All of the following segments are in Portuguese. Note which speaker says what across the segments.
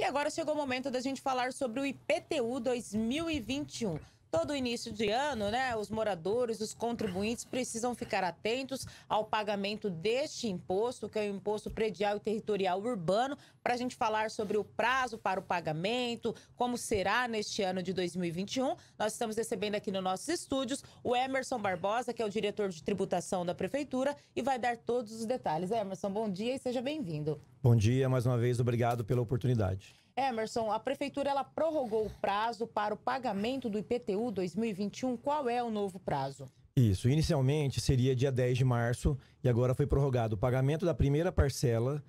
Speaker 1: E agora chegou o momento da gente falar sobre o IPTU 2021. Todo início de ano, né, os moradores, os contribuintes precisam ficar atentos ao pagamento deste imposto, que é o imposto predial e territorial urbano, para a gente falar sobre o prazo para o pagamento, como será neste ano de 2021. Nós estamos recebendo aqui nos nossos estúdios o Emerson Barbosa, que é o diretor de tributação da prefeitura e vai dar todos os detalhes. Emerson, bom dia e seja bem-vindo.
Speaker 2: Bom dia, mais uma vez, obrigado pela oportunidade.
Speaker 1: Emerson, a prefeitura ela prorrogou o prazo para o pagamento do IPTU 2021. Qual é o novo prazo?
Speaker 2: Isso, inicialmente seria dia 10 de março e agora foi prorrogado o pagamento da primeira parcela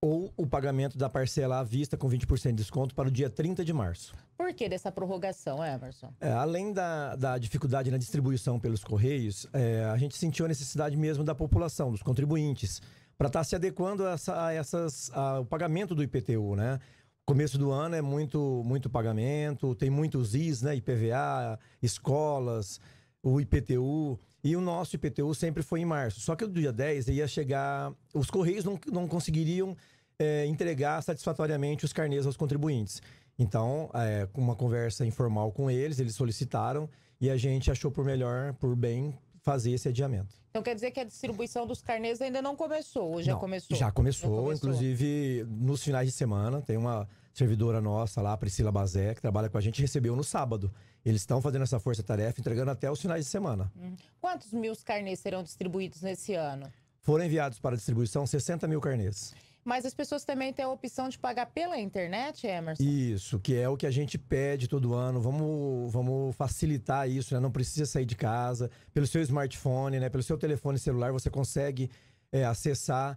Speaker 2: ou o pagamento da parcela à vista com 20% de desconto para o dia 30 de março.
Speaker 1: Por que dessa prorrogação, Emerson?
Speaker 2: É, além da, da, dificuldade na distribuição pelos Correios, é, a gente sentiu a necessidade mesmo da população, dos contribuintes, para estar tá se adequando a, essa, a essas, ao pagamento do IPTU, né? começo do ano é muito, muito pagamento, tem muitos IS, né? IPVA, escolas, o IPTU. E o nosso IPTU sempre foi em março. Só que no dia 10 ia chegar. Os Correios não, não conseguiriam é, entregar satisfatoriamente os carnês aos contribuintes. Então, é, uma conversa informal com eles, eles solicitaram e a gente achou por melhor, por bem, fazer esse adiamento.
Speaker 1: Então quer dizer que a distribuição dos carnês ainda não começou, ou já não, começou? Já começou, já começou,
Speaker 2: inclusive nos finais de semana. Tem uma servidora nossa lá, Priscila Bazé, que trabalha com a gente, recebeu no sábado. Eles estão fazendo essa força-tarefa, entregando até os finais de semana.
Speaker 1: Uhum. Quantos mil carnês serão distribuídos nesse ano?
Speaker 2: Foram enviados para distribuição 60 mil carnês
Speaker 1: mas as pessoas também têm a opção de pagar pela internet, Emerson?
Speaker 2: Isso, que é o que a gente pede todo ano. Vamos, vamos facilitar isso, né? Não precisa sair de casa. Pelo seu smartphone, né? Pelo seu telefone celular, você consegue é, acessar,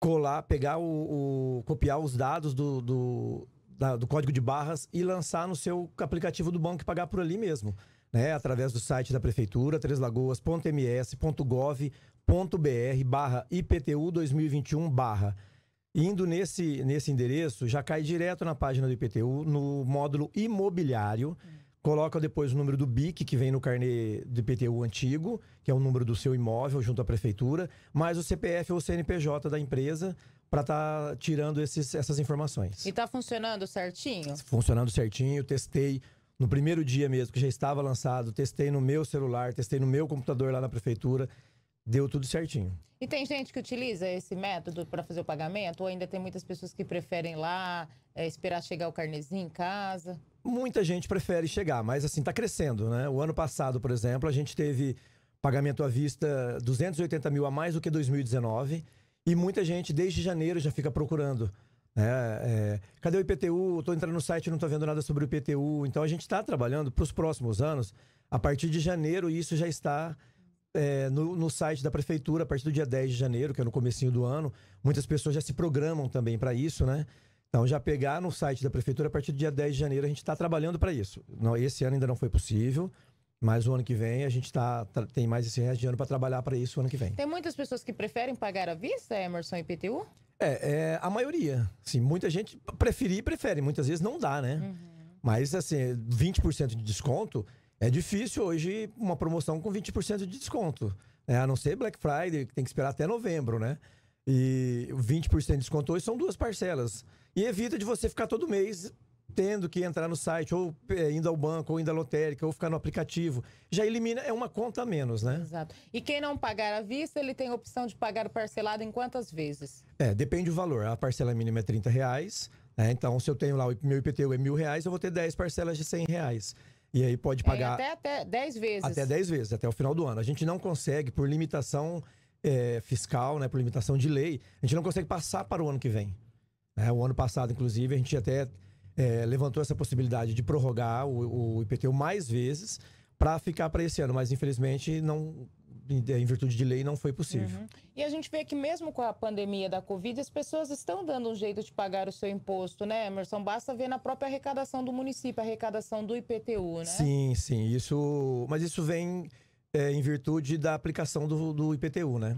Speaker 2: colar, pegar o, o copiar os dados do, do, da, do código de barras e lançar no seu aplicativo do banco e pagar por ali mesmo. Né, através do site da prefeitura, treslagoas.ms.gov.br barra IPTU 2021 barra Indo nesse, nesse endereço, já cai direto na página do IPTU, no módulo imobiliário. Coloca depois o número do BIC, que vem no carnê do IPTU antigo, que é o número do seu imóvel junto à prefeitura, mais o CPF ou o CNPJ da empresa, para estar tá tirando esses, essas informações.
Speaker 1: E está funcionando certinho?
Speaker 2: Funcionando certinho, testei no primeiro dia mesmo, que já estava lançado, testei no meu celular, testei no meu computador lá na prefeitura deu tudo certinho.
Speaker 1: E tem gente que utiliza esse método para fazer o pagamento? Ou ainda tem muitas pessoas que preferem lá é, esperar chegar o carnezinho em casa?
Speaker 2: Muita gente prefere chegar, mas assim, está crescendo, né? O ano passado, por exemplo, a gente teve pagamento à vista 280 mil a mais do que 2019. E muita gente, desde janeiro, já fica procurando. Né? É, cadê o IPTU? Estou entrando no site e não estou vendo nada sobre o IPTU. Então a gente está trabalhando para os próximos anos. A partir de janeiro, isso já está é, no, no, site da prefeitura, a partir do dia 10 de janeiro, que é no comecinho do ano, muitas pessoas já se programam também para isso, né? Então, já pegar no site da prefeitura, a partir do dia 10 de janeiro, a gente está trabalhando para isso. Não, esse ano ainda não foi possível, mas o ano que vem a gente tá, tá tem mais esse resto de ano para trabalhar para isso o ano que vem.
Speaker 1: Tem muitas pessoas que preferem pagar à vista, Emerson, e PTU?
Speaker 2: É, é a maioria. Sim, muita gente preferir prefere, muitas vezes não dá, né? Uhum. Mas, assim, 20% de desconto é difícil hoje uma promoção com 20% de desconto. Né? A não ser Black Friday, que tem que esperar até novembro, né? E 20% de desconto hoje são duas parcelas. E evita de você ficar todo mês tendo que entrar no site, ou é, indo ao banco, ou indo à lotérica, ou ficar no aplicativo. Já elimina, é uma conta a menos, né?
Speaker 1: Exato. E quem não pagar à vista, ele tem a opção de pagar parcelado em quantas vezes?
Speaker 2: É, depende do valor. A parcela mínima é 30 reais. Né? Então, se eu tenho lá o meu IPTU é mil reais, eu vou ter 10 parcelas de 100 reais. E aí pode é, pagar. É, até,
Speaker 1: até 10 vezes. Até
Speaker 2: 10 vezes, até o final do ano. A gente não consegue, por limitação é, fiscal, né, por limitação de lei, a gente não consegue passar para o ano que vem. Né? o ano passado, inclusive, a gente até é, levantou essa possibilidade de prorrogar o, o IPTU mais vezes para ficar para esse ano, mas infelizmente não, em virtude de lei, não foi possível. Uhum.
Speaker 1: E a gente vê que mesmo com a pandemia da Covid, as pessoas estão dando um jeito de pagar o seu imposto, né, Emerson? Basta ver na própria arrecadação do município, a arrecadação do IPTU, né?
Speaker 2: Sim, sim. Isso, mas isso vem é, em virtude da aplicação do, do IPTU, né?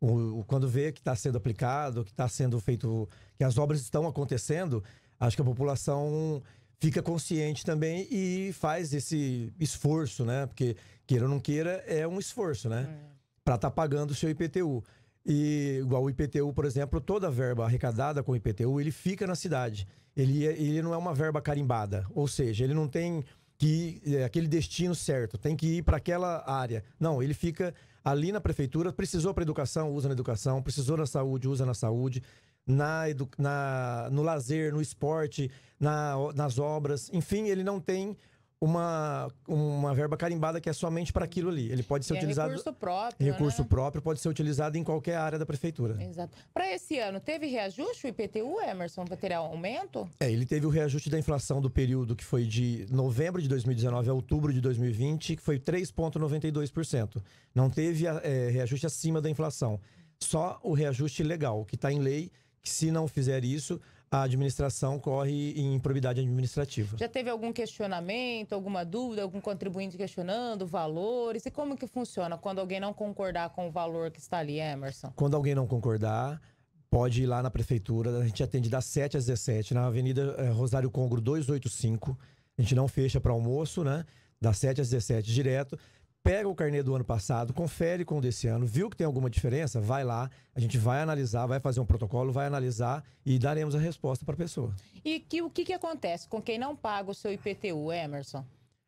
Speaker 2: O, o, quando vê que está sendo aplicado, que está sendo feito, que as obras estão acontecendo, acho que a população fica consciente também e faz esse esforço, né? Porque queira ou não queira é um esforço, né? É. Para estar tá pagando o seu IPTU. E igual o IPTU, por exemplo, toda a verba arrecadada com o IPTU, ele fica na cidade. Ele, é, ele não é uma verba carimbada, ou seja, ele não tem que é, aquele destino certo, tem que ir para aquela área. Não, ele fica ali na prefeitura, precisou para educação, usa na educação, precisou na saúde, usa na saúde na, na, no lazer, no esporte, na, nas obras. Enfim, ele não tem uma, uma verba carimbada que é somente para aquilo ali. Ele pode ser é utilizado. Recurso
Speaker 1: próprio. Recurso
Speaker 2: né? próprio pode ser utilizado em qualquer área da prefeitura.
Speaker 1: Exato. Para esse ano, teve reajuste o IPTU, Emerson? Vai ter aumento?
Speaker 2: É, ele teve o reajuste da inflação do período que foi de novembro de 2019 a outubro de 2020, que foi 3,92%. Não teve é, reajuste acima da inflação. Só o reajuste legal, que está em lei que se não fizer isso, a administração corre em improvidade administrativa.
Speaker 1: Já teve algum questionamento, alguma dúvida, algum contribuinte questionando valores? E como que funciona quando alguém não concordar com o valor que está ali, Emerson?
Speaker 2: Quando alguém não concordar, pode ir lá na prefeitura. A gente atende das 7 às 17 na Avenida eh, Rosário Congro 285. A gente não fecha para almoço, né? Das 7 às 17 direto pega o carnê do ano passado, confere com o desse ano, viu que tem alguma diferença, vai lá, a gente vai analisar, vai fazer um protocolo, vai analisar e daremos a resposta para a pessoa.
Speaker 1: E que, o que, que acontece com quem não paga o seu IPTU, Emerson?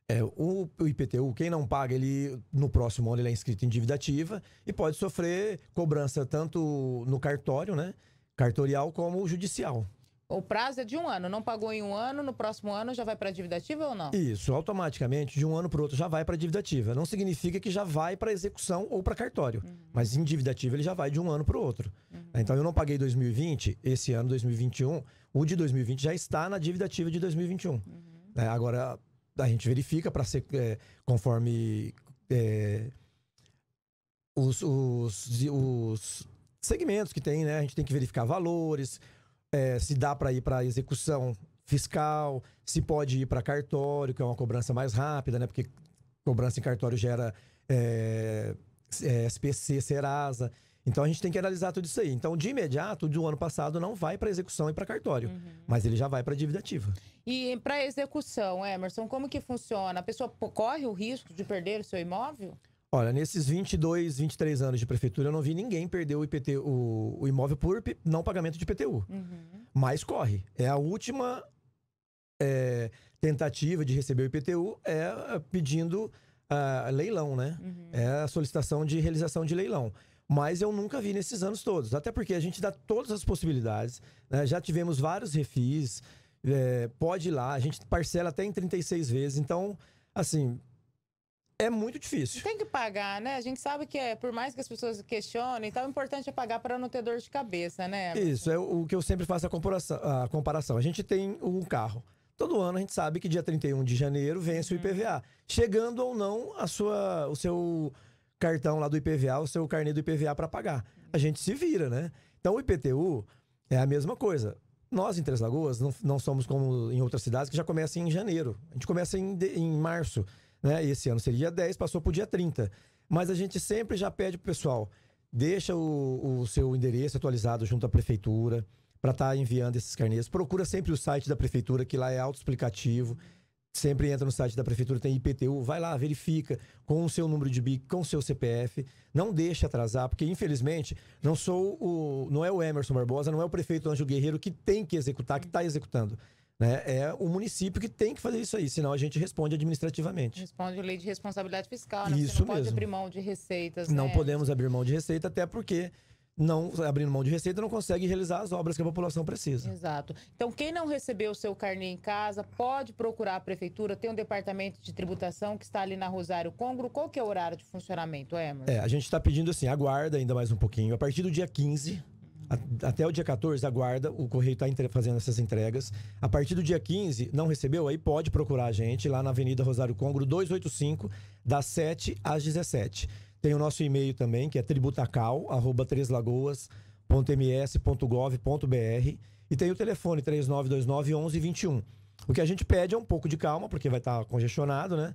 Speaker 2: É, o, o IPTU, quem não paga, ele no próximo ano ele é inscrito em dívida ativa e pode sofrer cobrança tanto no cartório, né? Cartorial como judicial.
Speaker 1: O prazo é de um ano. Não pagou em um ano, no próximo ano já vai para a dívida ativa ou não?
Speaker 2: Isso, automaticamente, de um ano para o outro já vai para a dívida ativa. Não significa que já vai para execução ou para cartório. Uhum. Mas em dívida ativa ele já vai de um ano para o outro. Uhum. Então eu não paguei 2020, esse ano, 2021. O de 2020 já está na dívida ativa de 2021. Uhum. É, agora a gente verifica para ser é, conforme é, os, os, os segmentos que tem, né? A gente tem que verificar valores é, se dá para ir para execução fiscal, se pode ir para cartório, que é uma cobrança mais rápida, né? Porque cobrança em cartório gera é, é, SPC, Serasa. Então a gente tem que analisar tudo isso aí. Então, de imediato, do ano passado não vai para execução e para cartório, uhum. mas ele já vai para dívida ativa.
Speaker 1: E para execução, Emerson, como que funciona? A pessoa corre o risco de perder o seu imóvel?
Speaker 2: Olha, nesses 22, 23 anos de prefeitura, eu não vi ninguém perder o, IPT, o, o imóvel por não pagamento de IPTU. Uhum. Mas corre. É a última é, tentativa de receber o IPTU é, é pedindo uh, leilão, né? Uhum. É a solicitação de realização de leilão. Mas eu nunca vi nesses anos todos. Até porque a gente dá todas as possibilidades. Né? Já tivemos vários refis. É, pode ir lá. A gente parcela até em 36 vezes. Então, assim, é muito difícil.
Speaker 1: Tem que pagar, né? A gente sabe que, é, por mais que as pessoas questionem, então, o importante é pagar para não ter dor de cabeça, né?
Speaker 2: Isso, é o que eu sempre faço a comparação. A, comparação. a gente tem um carro. Todo ano a gente sabe que dia 31 de janeiro vence hum. o uhum. IPVA. Chegando ou não a sua, o seu cartão lá do IPVA, o seu carnê do IPVA para pagar. A gente se vira, né? Então o IPTU é a mesma coisa. Nós em Três Lagoas não, não somos como em outras cidades que já começa em janeiro. A gente começa em, em março né? E esse ano seria dia 10, passou para o dia 30. Mas a gente sempre já pede para o pessoal, deixa o, o seu endereço atualizado junto à prefeitura para estar tá enviando esses carnês. Procura sempre o site da prefeitura, que lá é autoexplicativo. Sempre entra no site da prefeitura, tem IPTU, vai lá, verifica com o seu número de BIC, com o seu CPF. Não deixe atrasar, porque infelizmente não sou o não é o Emerson Barbosa, não é o prefeito Anjo Guerreiro que tem que executar, que está executando. Né? É o município que tem que fazer isso aí, senão a gente responde administrativamente.
Speaker 1: Responde a lei de responsabilidade fiscal, né? Isso Você não mesmo. pode abrir mão de receitas. Não né?
Speaker 2: podemos abrir mão de receita, até porque não abrindo mão de receita, não consegue realizar as obras que a população precisa.
Speaker 1: Exato. Então, quem não recebeu o seu carnê em casa, pode procurar a prefeitura, tem um departamento de tributação que está ali na Rosário Congro. Qual que é o horário de funcionamento, Emerson?
Speaker 2: É, a gente está pedindo assim, aguarda ainda mais um pouquinho. A partir do dia 15, até o dia 14, aguarda, o correio está fazendo essas entregas. A partir do dia 15, não recebeu? Aí pode procurar a gente lá na Avenida Rosário Congro, 285, das 7 às 17. Tem o nosso e-mail também, que é tributacal, arroba treslagoas.ms.gov.br. E tem o telefone 3929 1121. O que a gente pede é um pouco de calma, porque vai estar tá congestionado, né?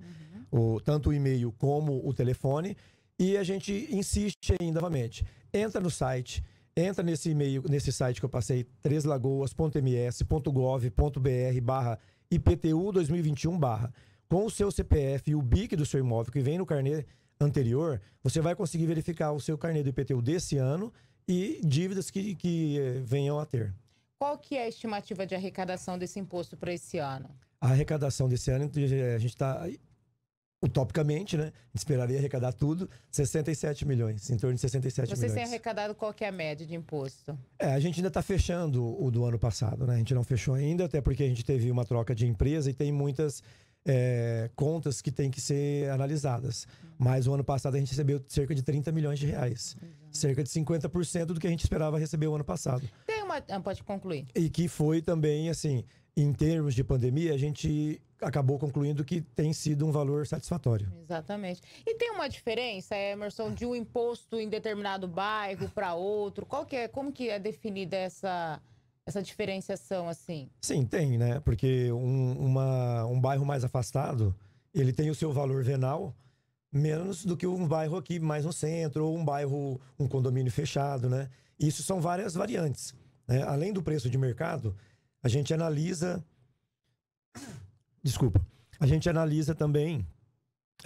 Speaker 2: Uhum. O, tanto o e-mail como o telefone. E a gente insiste ainda novamente. Entra no site entra nesse e-mail, nesse site que eu passei, treslagoas.ms.gov.br barra IPTU 2021 barra. Com o seu CPF e o BIC do seu imóvel que vem no carnê anterior, você vai conseguir verificar o seu carnê do IPTU desse ano e dívidas que, que eh, venham a ter.
Speaker 1: Qual que é a estimativa de arrecadação desse imposto para esse ano?
Speaker 2: A arrecadação desse ano, a gente está utopicamente, né? Esperaria arrecadar tudo, 67 milhões, em torno de 67 Vocês milhões. Vocês têm
Speaker 1: arrecadado qual que é a média de imposto?
Speaker 2: É, a gente ainda está fechando o do ano passado, né? A gente não fechou ainda, até porque a gente teve uma troca de empresa e tem muitas é, contas que têm que ser analisadas. Mas o ano passado a gente recebeu cerca de 30 milhões de reais. Cerca de 50% do que a gente esperava receber o ano passado.
Speaker 1: Tem uma... Ah, pode concluir.
Speaker 2: E que foi também, assim, em termos de pandemia, a gente acabou concluindo que tem sido um valor satisfatório.
Speaker 1: Exatamente. E tem uma diferença, Emerson, de um imposto em determinado bairro para outro? Qual que é, como que é definida essa, essa diferenciação assim?
Speaker 2: Sim, tem, né? Porque um, uma, um bairro mais afastado, ele tem o seu valor venal menos do que um bairro aqui mais no centro ou um bairro, um condomínio fechado, né? Isso são várias variantes. Né? Além do preço de mercado, a gente analisa. Desculpa. A gente analisa também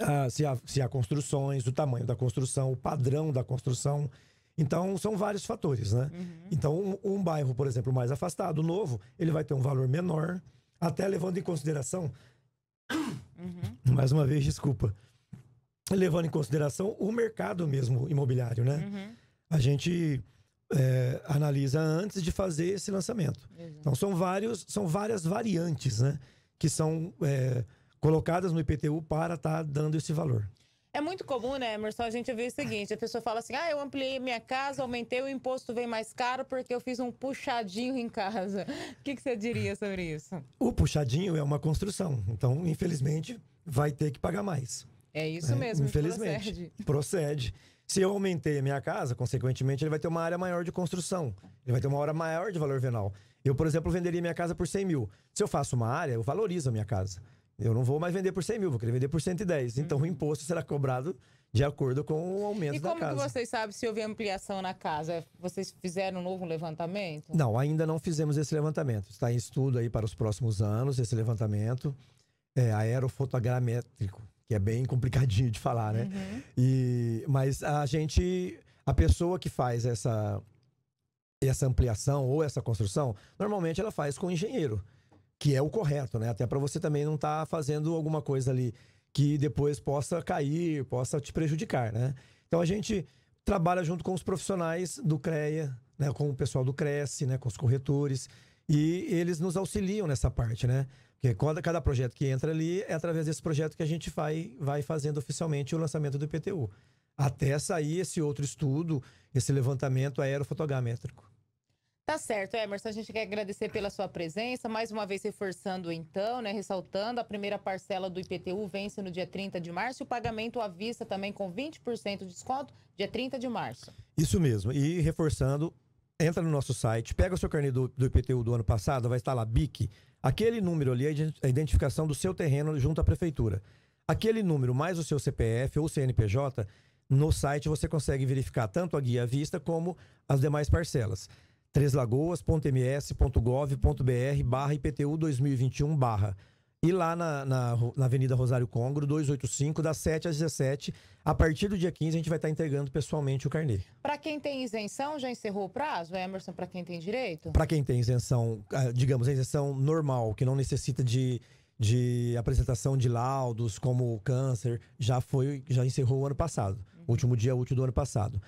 Speaker 2: ah, se, há, se há construções, o tamanho da construção, o padrão da construção. Então, são vários fatores, né? Uhum. Então, um, um, bairro, por exemplo, mais afastado, novo, ele vai ter um valor menor, até levando em consideração. Uhum. Mais uma vez, desculpa. Levando em consideração o mercado mesmo imobiliário, né? Uhum. A gente é, analisa antes de fazer esse lançamento. Exato. Então são vários, são várias variantes, né, que são é, colocadas no IPTU para estar tá dando esse valor.
Speaker 1: É muito comum, né, Emerson, a gente vê o seguinte, a pessoa fala assim, ah, eu ampliei minha casa, aumentei, o imposto vem mais caro porque eu fiz um puxadinho em casa. O que, que você diria sobre isso?
Speaker 2: O puxadinho é uma construção, então, infelizmente, vai ter que pagar mais.
Speaker 1: É isso é, mesmo. Infelizmente. Procede.
Speaker 2: procede. Se eu aumentei a minha casa, consequentemente, ele vai ter uma área maior de construção. Ele vai ter uma hora maior de valor venal. Eu, por exemplo, venderia minha casa por 100 mil. Se eu faço uma área, eu valorizo a minha casa. Eu não vou mais vender por 100 mil, vou querer vender por 110. Uhum. Então, o imposto será cobrado de acordo com o aumento da casa. E como
Speaker 1: vocês sabem se houve ampliação na casa? Vocês fizeram um novo levantamento?
Speaker 2: Não, ainda não fizemos esse levantamento. Está em estudo aí para os próximos anos, esse levantamento é, aerofotogramétrico que é bem complicadinho de falar, né? Uhum. E, mas a gente, a pessoa que faz essa, essa ampliação ou essa construção, normalmente ela faz com o engenheiro, que é o correto, né? Até para você também não estar tá fazendo alguma coisa ali que depois possa cair, possa te prejudicar, né? Então a gente trabalha junto com os profissionais do CREA, né, com o pessoal do Cresce, né, com os corretores, e eles nos auxiliam nessa parte, né? Porque cada, cada projeto que entra ali, é através desse projeto que a gente vai, vai fazendo oficialmente o lançamento do IPTU. Até sair esse outro estudo, esse levantamento aerofotogramétrico.
Speaker 1: Tá certo, Emerson. A gente quer agradecer pela sua presença. Mais uma vez, reforçando então, né? Ressaltando, a primeira parcela do IPTU vence no dia 30 de março e o pagamento à vista também com 20% de desconto, dia 30 de março.
Speaker 2: Isso mesmo. E reforçando, entra no nosso site, pega o seu carnê do, do IPTU do ano passado, vai estar lá, BIC, Aquele número ali é a identificação do seu terreno junto à prefeitura. Aquele número mais o seu CPF ou CNPJ, no site você consegue verificar tanto a guia à vista como as demais parcelas. treslagoas.ms.gov.br barra IPTU 2021 barra e lá na, na, na, Avenida Rosário Congro, 285, das 7 às 17. A partir do dia 15, a gente vai estar entregando pessoalmente o carnê.
Speaker 1: Para quem tem isenção, já encerrou o prazo, Emerson, para quem tem direito? Para
Speaker 2: quem tem isenção, ah, digamos, a isenção normal, que não necessita de, de apresentação de laudos, como câncer, já foi, já encerrou o ano passado. Uhum. Último dia útil do ano passado.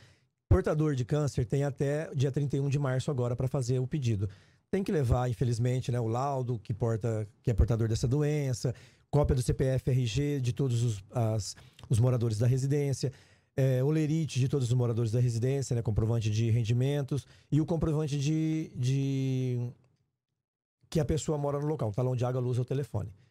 Speaker 2: Portador de câncer tem até dia 31 de março agora para fazer o pedido tem que levar, infelizmente, né, o laudo que, porta, que é portador dessa doença, cópia do CPF RG de todos os, as, os moradores da residência, é, eh, olerite de todos os moradores da residência, né, comprovante de rendimentos e o comprovante de, de que a pessoa mora no local, talão de água, luz ou telefone.